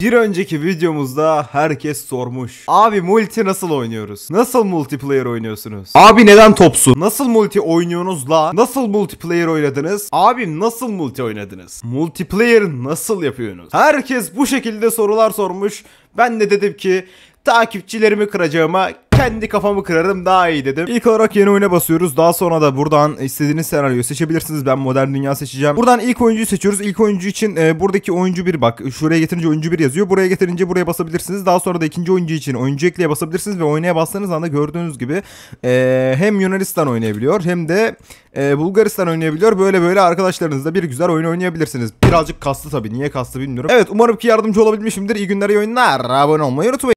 Bir önceki videomuzda herkes sormuş. Abi multi nasıl oynuyoruz? Nasıl multiplayer oynuyorsunuz? Abi neden topsun? Nasıl multi oynuyorsunuz la? Nasıl multiplayer oynadınız? Abi nasıl multi oynadınız? Multiplayer nasıl yapıyorsunuz? Herkes bu şekilde sorular sormuş. Ben de dedim ki takipçilerimi kıracağıma kendi kafamı kırarım daha iyi dedim. İlk olarak yeni oyuna basıyoruz. Daha sonra da buradan istediğiniz senaryoyu seçebilirsiniz. Ben modern dünya seçeceğim. Buradan ilk oyuncuyu seçiyoruz. İlk oyuncu için e, buradaki oyuncu bir bak. Şuraya getirince oyuncu bir yazıyor. Buraya getirince buraya basabilirsiniz. Daha sonra da ikinci oyuncu için oyuncu ekleye basabilirsiniz ve oynaya bastığınız anda gördüğünüz gibi e, hem Yunanistan oynayabiliyor hem de e, Bulgaristan oynayabiliyor. Böyle böyle arkadaşlarınızla bir güzel oyun oynayabilirsiniz. Birazcık kaslı tabii. Niye kaslı bilmiyorum. Evet umarım ki yardımcı olabilmişimdir. İyi günler iyi Abone olmayı unutmayın.